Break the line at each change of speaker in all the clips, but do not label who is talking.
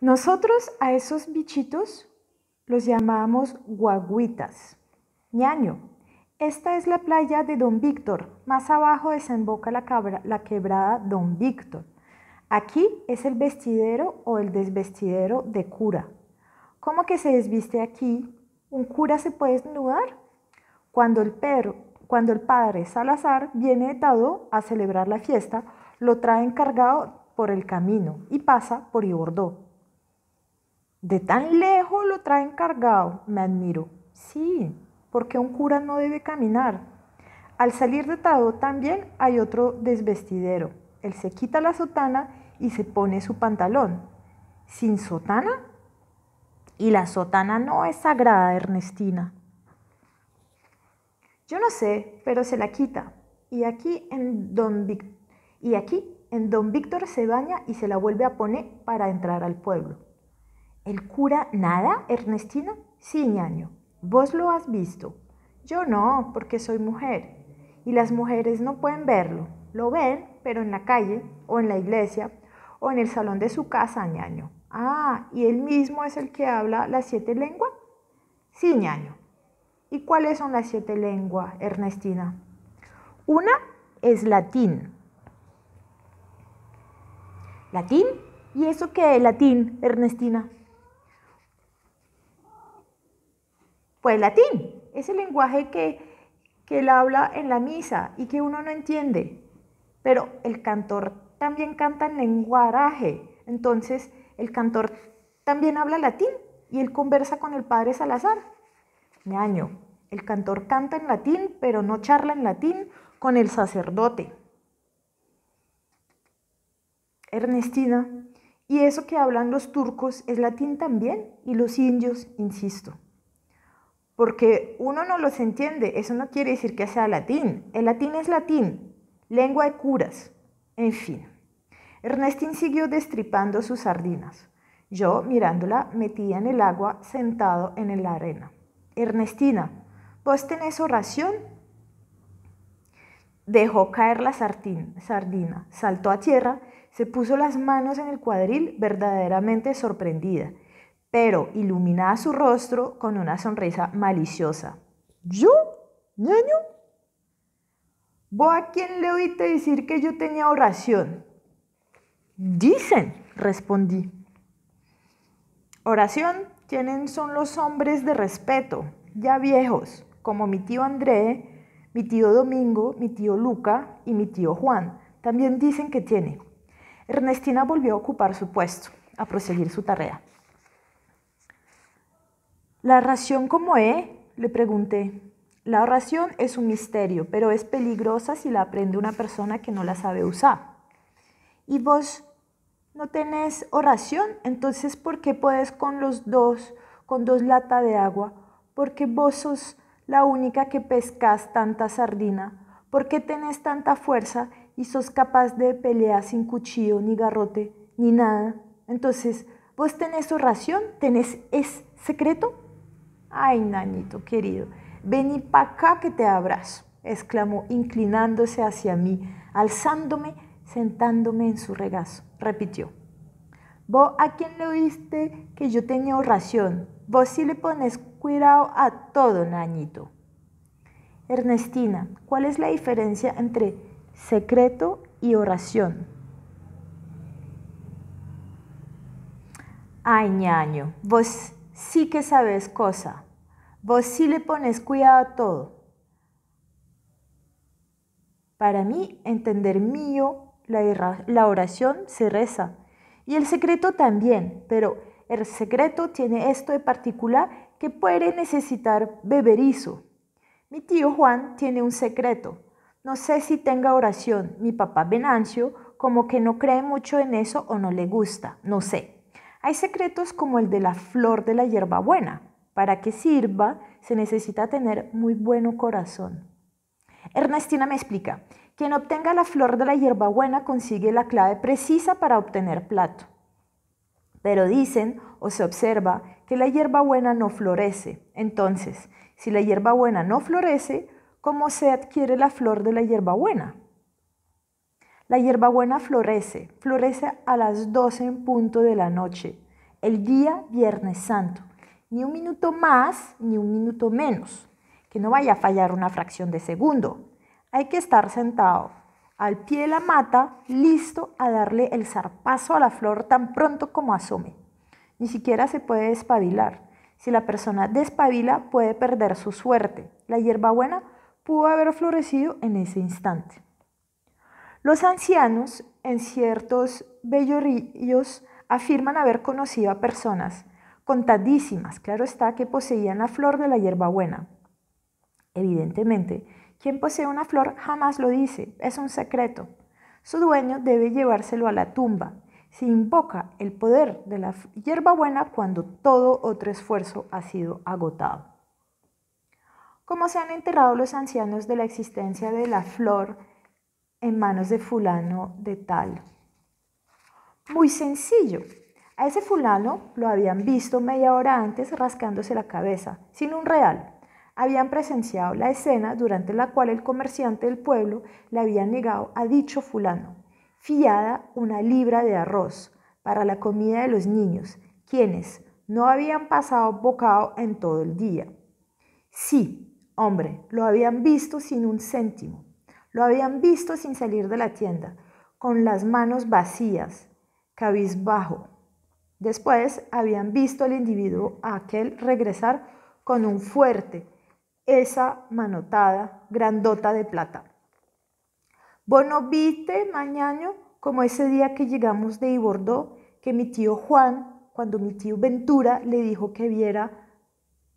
Nosotros a esos bichitos los llamamos guaguitas, ñaño. Esta es la playa de Don Víctor, más abajo desemboca la, quebrada Don Víctor. Aquí es el vestidero o el desvestidero de cura. ¿Cómo que se desviste aquí? ¿Un cura se puede desnudar? Cuando el, perro, cuando el padre Salazar viene Tado a celebrar la fiesta, lo trae encargado por el camino y pasa por Ibordó. De tan lejos lo traen cargado, me admiro. Sí, porque un cura no debe caminar. Al salir de Tado también hay otro desvestidero. Él se quita la sotana y se pone su pantalón. ¿Sin sotana? Y la sotana no es sagrada, Ernestina. Yo no sé, pero se la quita. Y aquí en Don, y aquí en Don Víctor se baña y se la vuelve a poner para entrar al pueblo. ¿El cura nada, Ernestina? Sí, ñaño. Vos lo has visto. Yo no, porque soy mujer. Y las mujeres no pueden verlo. Lo ven, pero en la calle, o en la iglesia, o en el salón de su casa, ñaño. Ah, ¿y él mismo es el que habla las siete lenguas? Sí, ñaño. ¿Y cuáles son las siete lenguas, Ernestina? Una es latín. ¿Latín? ¿Y eso qué es latín, Ernestina? Pues, latín, es el lenguaje que, que él habla en la misa y que uno no entiende. Pero el cantor también canta en lenguaraje, entonces el cantor también habla latín y él conversa con el padre Salazar. Me año, el cantor canta en latín, pero no charla en latín con el sacerdote. Ernestina, ¿y eso que hablan los turcos es latín también? Y los indios, insisto porque uno no los entiende. Eso no quiere decir que sea latín. El latín es latín, lengua de curas. En fin. Ernestín siguió destripando sus sardinas. Yo, mirándola, metía en el agua sentado en la arena. Ernestina, ¿vos tenés oración? Dejó caer la sardina, saltó a tierra, se puso las manos en el cuadril verdaderamente sorprendida pero iluminaba su rostro con una sonrisa maliciosa. ¿Yo? ¿Ñaño? ¿Vos a quién le oíste decir que yo tenía oración? Dicen, respondí. Oración tienen son los hombres de respeto, ya viejos, como mi tío André, mi tío Domingo, mi tío Luca y mi tío Juan. También dicen que tiene. Ernestina volvió a ocupar su puesto, a proseguir su tarea. ¿La ración cómo es? Le pregunté. La oración es un misterio, pero es peligrosa si la aprende una persona que no la sabe usar. Y vos no tenés oración, entonces ¿por qué podés con los dos, con dos latas de agua? Porque vos sos la única que pescas tanta sardina. ¿Por qué tenés tanta fuerza y sos capaz de pelear sin cuchillo, ni garrote, ni nada? Entonces, ¿vos tenés oración? ¿Tenés es secreto? Ay, nanito querido, vení pa' acá que te abrazo, exclamó inclinándose hacia mí, alzándome, sentándome en su regazo. Repitió. Vos a quien le oíste que yo tenía oración. Vos sí le pones cuidado a todo, nañito. Ernestina, ¿cuál es la diferencia entre secreto y oración? Ay, ñaño, vos sí que sabes cosa. Vos sí le pones cuidado a todo. Para mí, entender mío, la oración se reza. Y el secreto también, pero el secreto tiene esto de particular que puede necesitar beberizo. Mi tío Juan tiene un secreto. No sé si tenga oración. Mi papá Benancio, como que no cree mucho en eso o no le gusta. No sé. Hay secretos como el de la flor de la hierbabuena. Para que sirva se necesita tener muy buen corazón. Ernestina me explica, quien obtenga la flor de la hierbabuena consigue la clave precisa para obtener plato. Pero dicen o se observa que la hierbabuena no florece. Entonces, si la hierbabuena no florece, ¿cómo se adquiere la flor de la hierbabuena? La hierbabuena florece, florece a las 12 en punto de la noche, el día Viernes Santo. Ni un minuto más, ni un minuto menos, que no vaya a fallar una fracción de segundo. Hay que estar sentado al pie de la mata, listo a darle el zarpazo a la flor tan pronto como asome. Ni siquiera se puede despabilar. Si la persona despabila, puede perder su suerte. La hierbabuena pudo haber florecido en ese instante. Los ancianos en ciertos bellorrillos, afirman haber conocido a personas, contadísimas, claro está, que poseían la flor de la hierbabuena. Evidentemente, quien posee una flor jamás lo dice, es un secreto. Su dueño debe llevárselo a la tumba. Se invoca el poder de la hierbabuena cuando todo otro esfuerzo ha sido agotado. ¿Cómo se han enterrado los ancianos de la existencia de la flor en manos de fulano de tal. Muy sencillo. A ese fulano lo habían visto media hora antes rascándose la cabeza, sin un real. Habían presenciado la escena durante la cual el comerciante del pueblo le había negado a dicho fulano, fiada una libra de arroz para la comida de los niños, quienes no habían pasado bocado en todo el día. Sí, hombre, lo habían visto sin un céntimo. Lo habían visto sin salir de la tienda, con las manos vacías, cabizbajo. Después habían visto al individuo aquel regresar con un fuerte, esa manotada grandota de plata. Bono viste, mañana como ese día que llegamos de Ibordó, que mi tío Juan, cuando mi tío Ventura le dijo que viera,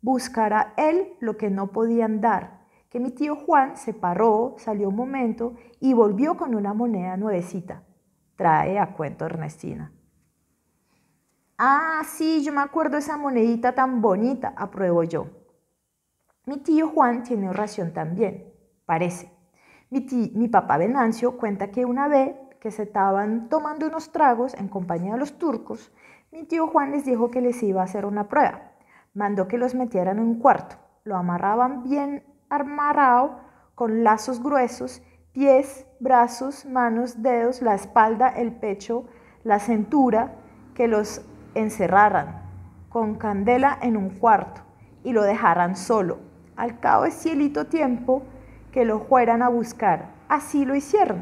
buscara él lo que no podían dar, que mi tío Juan se paró, salió un momento y volvió con una moneda nuevecita. Trae a cuento Ernestina. Ah, sí, yo me acuerdo esa monedita tan bonita, apruebo yo. Mi tío Juan tiene oración también, parece. Mi, mi papá Venancio cuenta que una vez que se estaban tomando unos tragos en compañía de los turcos, mi tío Juan les dijo que les iba a hacer una prueba. Mandó que los metieran en un cuarto, lo amarraban bien armarado con lazos gruesos, pies, brazos, manos, dedos, la espalda, el pecho, la cintura, que los encerraran con candela en un cuarto y lo dejaran solo. Al cabo de cielito tiempo que lo fueran a buscar. Así lo hicieron.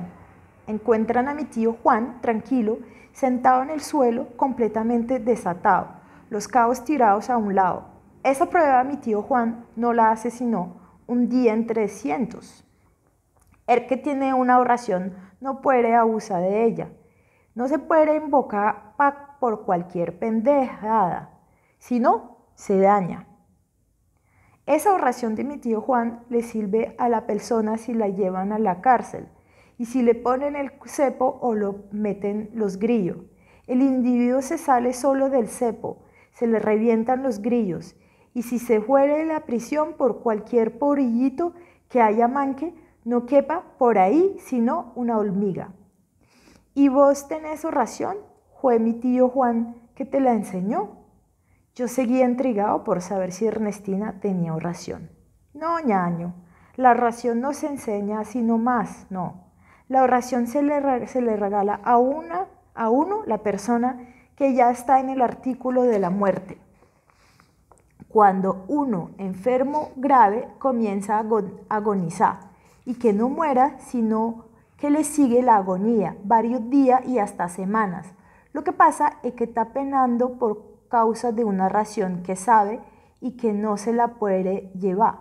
Encuentran a mi tío Juan, tranquilo, sentado en el suelo, completamente desatado, los cabos tirados a un lado. Esa prueba mi tío Juan no la asesinó, un día en 300. El que tiene una oración no puede abusar de ella. No se puede invocar por cualquier pendejada, sino se daña. Esa oración de mi tío Juan le sirve a la persona si la llevan a la cárcel y si le ponen el cepo o lo meten los grillos. El individuo se sale solo del cepo, se le revientan los grillos y si se fuere de la prisión por cualquier porillito que haya manque, no quepa por ahí sino una hormiga. ¿Y vos tenés oración? Fue mi tío Juan que te la enseñó. Yo seguía intrigado por saber si Ernestina tenía oración. No, ñaño, la oración no se enseña sino más, no. La oración se le, se le regala a, una, a uno la persona que ya está en el artículo de la muerte cuando uno enfermo grave comienza a agonizar y que no muera, sino que le sigue la agonía, varios días y hasta semanas. Lo que pasa es que está penando por causa de una ración que sabe y que no se la puede llevar.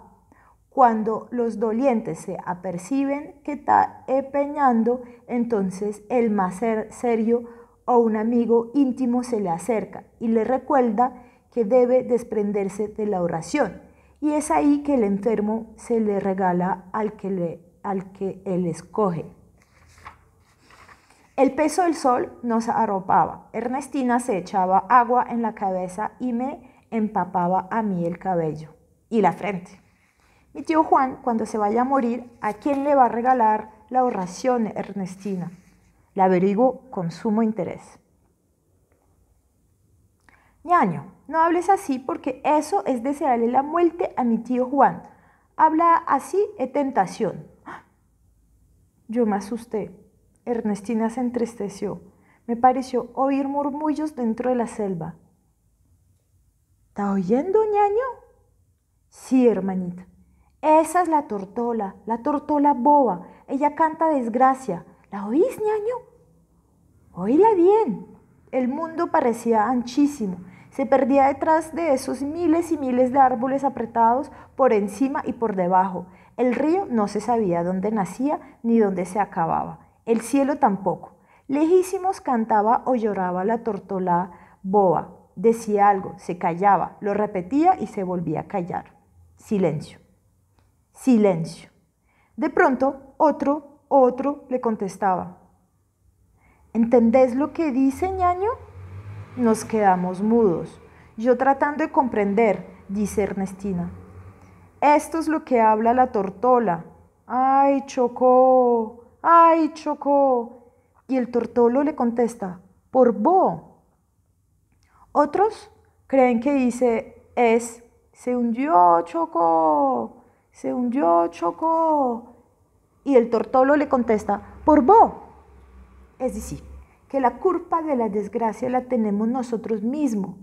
Cuando los dolientes se aperciben que está empeñando, eh, entonces el más serio o un amigo íntimo se le acerca y le recuerda que debe desprenderse de la oración. Y es ahí que el enfermo se le regala al que, le, al que él escoge. El peso del sol nos arropaba. Ernestina se echaba agua en la cabeza y me empapaba a mí el cabello y la frente. Mi tío Juan, cuando se vaya a morir, ¿a quién le va a regalar la oración Ernestina? La averiguo con sumo interés ñaño, no hables así porque eso es desearle la muerte a mi tío Juan. Habla así es tentación. Yo me asusté. Ernestina se entristeció. Me pareció oír murmullos dentro de la selva. ¿Está oyendo, ñaño? Sí, hermanita. Esa es la tortola, la tortola boba. Ella canta desgracia. ¿La oís, ñaño? Oíla bien. El mundo parecía anchísimo se perdía detrás de esos miles y miles de árboles apretados por encima y por debajo. El río no se sabía dónde nacía ni dónde se acababa. El cielo tampoco. Lejísimos cantaba o lloraba la tortola boba. Decía algo, se callaba, lo repetía y se volvía a callar. Silencio. Silencio. De pronto, otro, otro le contestaba. ¿Entendés lo que dice, ñaño? Nos quedamos mudos. Yo tratando de comprender, dice Ernestina. Esto es lo que habla la tortola. ¡Ay, chocó! ¡Ay, chocó! Y el tortolo le contesta, por bo. Otros creen que dice es, se hundió, chocó, se hundió, chocó. Y el tortolo le contesta, por bo. Es decir, que la culpa de la desgracia la tenemos nosotros mismos.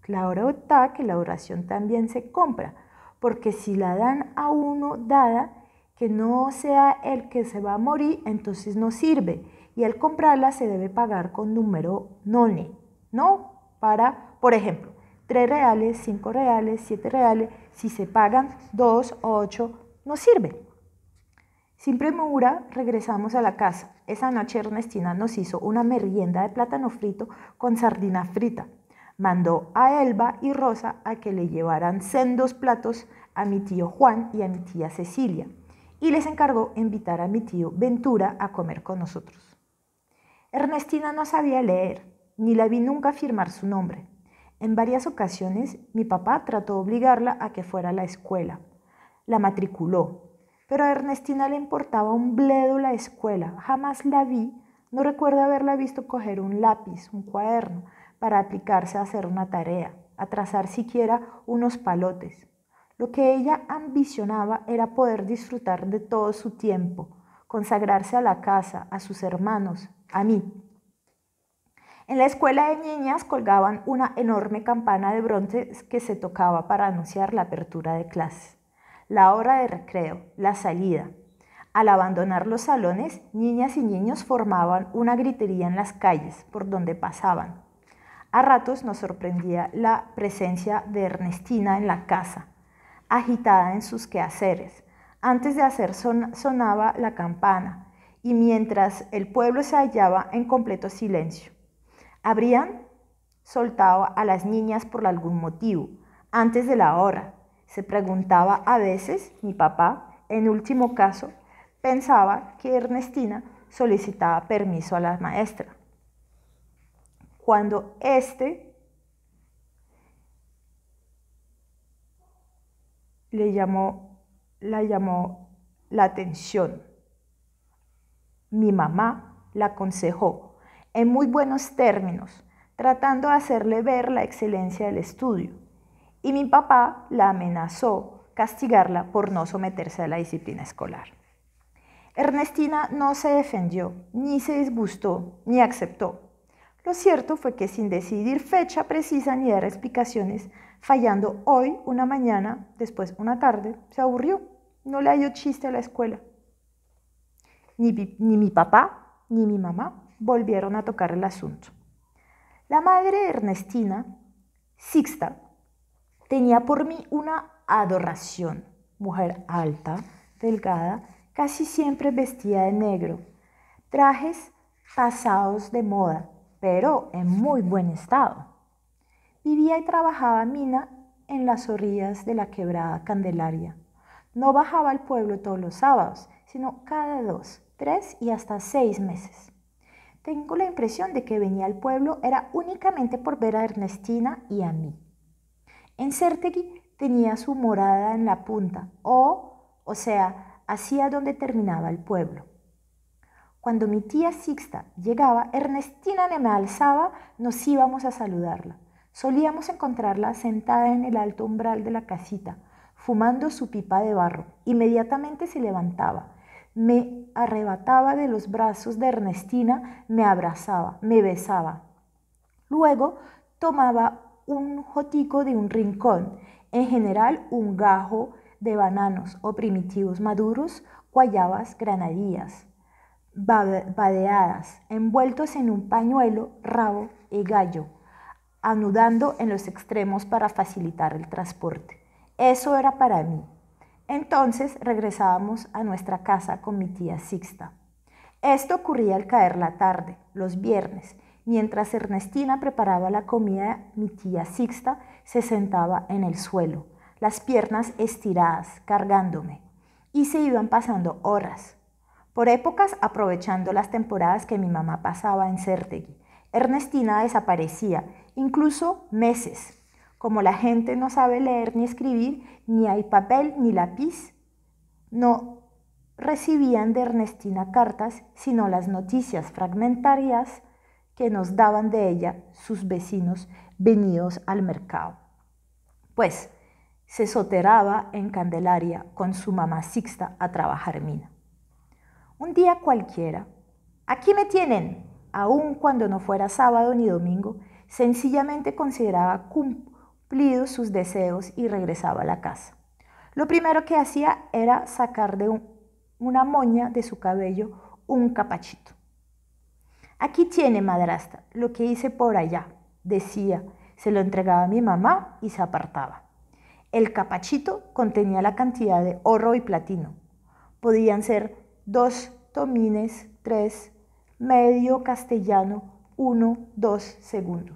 Claro está que la oración también se compra, porque si la dan a uno dada, que no sea el que se va a morir, entonces no sirve. Y al comprarla se debe pagar con número noni. ¿no? Para, por ejemplo, tres reales, cinco reales, siete reales, si se pagan dos o ocho, no sirve. Sin premura, regresamos a la casa. Esa noche Ernestina nos hizo una merienda de plátano frito con sardina frita. Mandó a Elba y Rosa a que le llevaran sendos platos a mi tío Juan y a mi tía Cecilia, y les encargó invitar a mi tío Ventura a comer con nosotros. Ernestina no sabía leer, ni la vi nunca firmar su nombre. En varias ocasiones mi papá trató de obligarla a que fuera a la escuela. La matriculó, pero a Ernestina le importaba un bledo la escuela. Jamás la vi. No recuerdo haberla visto coger un lápiz, un cuaderno, para aplicarse a hacer una tarea, a trazar siquiera unos palotes. Lo que ella ambicionaba era poder disfrutar de todo su tiempo, consagrarse a la casa, a sus hermanos, a mí. En la escuela de niñas colgaban una enorme campana de bronce que se tocaba para anunciar la apertura de clases la hora de recreo, la salida. Al abandonar los salones, niñas y niños formaban una gritería en las calles por donde pasaban. A ratos nos sorprendía la presencia de Ernestina en la casa, agitada en sus quehaceres. Antes de hacer son sonaba la campana y mientras el pueblo se hallaba en completo silencio. Habrían soltado a las niñas por algún motivo, antes de la hora, se preguntaba a veces mi papá, en último caso, pensaba que Ernestina solicitaba permiso a la maestra. Cuando éste le llamó, la llamó la atención, mi mamá la aconsejó en muy buenos términos, tratando de hacerle ver la excelencia del estudio y mi papá la amenazó castigarla por no someterse a la disciplina escolar. Ernestina no se defendió, ni se disgustó, ni aceptó. Lo cierto fue que sin decidir fecha precisa ni dar explicaciones, fallando hoy una mañana, después una tarde, se aburrió. No le halló chiste a la escuela. Ni, mi papá ni mi mamá volvieron a tocar el asunto. La madre Ernestina, Sixta, tenía por mí una adoración. Mujer alta, delgada, casi siempre vestida de negro. Trajes pasados de moda, pero en muy buen estado. Vivía y trabajaba Mina en las orillas de la quebrada Candelaria. No bajaba al pueblo todos los sábados, sino cada dos, tres y hasta seis meses. Tengo la impresión de que venía al pueblo era únicamente por ver a Ernestina y a mí. En Sertegui tenía su morada en la punta, o, o sea, hacia donde terminaba el pueblo. Cuando mi tía Sixta llegaba, Ernestina me alzaba, nos íbamos a saludarla. Solíamos encontrarla sentada en el alto umbral de la casita, fumando su pipa de barro. Inmediatamente se levantaba, me arrebataba de los brazos de Ernestina, me abrazaba, me besaba. Luego tomaba un jotico de un rincón, en general un gajo de bananos o primitivos maduros, guayabas, granadillas, badeadas, envueltos en un pañuelo, rabo y gallo, anudando en los extremos para facilitar el transporte. Eso era para mí. Entonces regresábamos a nuestra casa con mi tía Sixta. Esto ocurría al caer la tarde, los viernes, Mientras Ernestina preparaba la comida, mi tía Sixta se sentaba en el suelo, las piernas estiradas, cargándome, y se iban pasando horas. Por épocas, aprovechando las temporadas que mi mamá pasaba en Certegui, Ernestina desaparecía, incluso meses. Como la gente no sabe leer ni escribir, ni hay papel ni lápiz, no recibían de Ernestina cartas, sino las noticias fragmentarias que nos daban de ella sus vecinos venidos al mercado. Pues se soteraba en Candelaria con su mamá Sixta a trabajar mina. Un día cualquiera, aquí me tienen, aun cuando no fuera sábado ni domingo, sencillamente consideraba cumplidos sus deseos y regresaba a la casa. Lo primero que hacía era sacar de una moña de su cabello un capachito. Aquí tiene madrasta, lo que hice por allá, decía, se lo entregaba a mi mamá y se apartaba. El capachito contenía la cantidad de oro y platino. Podían ser dos tomines, tres, medio castellano, uno, dos segundo.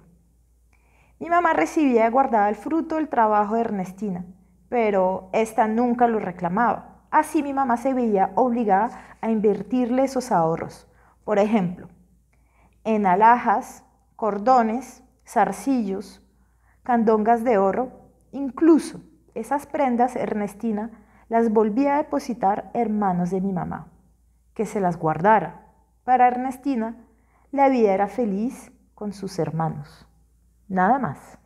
Mi mamá recibía y guardaba el fruto del trabajo de Ernestina, pero ésta nunca lo reclamaba. Así mi mamá se veía obligada a invertirle esos ahorros. Por ejemplo, en alhajas, cordones, zarcillos, candongas de oro, incluso esas prendas Ernestina las volvía a depositar hermanos de mi mamá, que se las guardara. Para Ernestina, la vida era feliz con sus hermanos. Nada más.